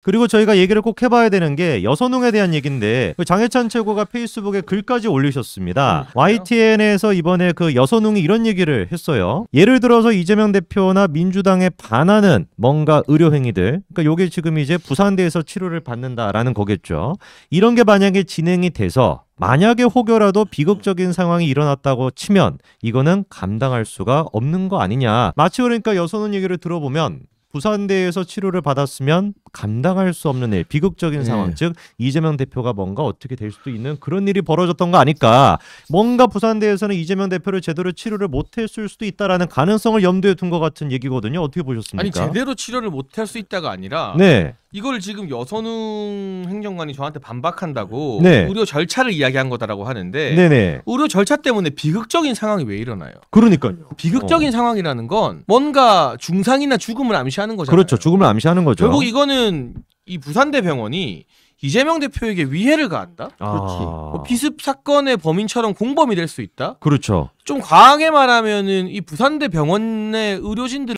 그리고 저희가 얘기를 꼭 해봐야 되는 게여선웅에 대한 얘기인데 그 장해찬 최고가 페이스북에 글까지 올리셨습니다. 음, YTN에서 이번에 그여선웅이 이런 얘기를 했어요. 예를 들어서 이재명 대표나 민주당에 반하는 뭔가 의료행위들 그러니까 요게 지금 이제 부산대에서 치료를 받는다라는 거겠죠. 이런 게 만약에 진행이 돼서 만약에 혹여라도 비극적인 상황이 일어났다고 치면 이거는 감당할 수가 없는 거 아니냐. 마치 그러니까 여선웅 얘기를 들어보면 부산대에서 치료를 받았으면 감당할 수 없는 일, 비극적인 예. 상황, 네. 즉 이재명 대표가 뭔가 어떻게 될 수도 있는 그런 일이 벌어졌던 거 아닐까. 뭔가 부산대에서는 이재명 대표를 제대로 치료를 못했을 수도 있다라는 가능성을 염두에 둔 것 같은 얘기거든요. 어떻게 보셨습니까? 아니 제대로 치료를 못할 수 있다가 아니라 네. 이걸 지금 여선웅 행정관이 저한테 반박한다고 네. 의료 절차를 이야기한 거다라고 하는데 네네. 의료 절차 때문에 비극적인 상황이 왜 일어나요? 그러니까요. 비극적인 어. 상황이라는 건 뭔가 중상이나 죽음을 암시하는 거잖아요. 그렇죠. 죽음을 암시하는 거죠. 결국 이거는 저는 이 부산대병원이 이재명 대표에게 위해를 가한다. 아. 그렇지. 비습 뭐 사건의 범인처럼 공범이 될 수 있다. 그렇죠. 좀 과하게 말하면은 이 부산대 병원의 의료진들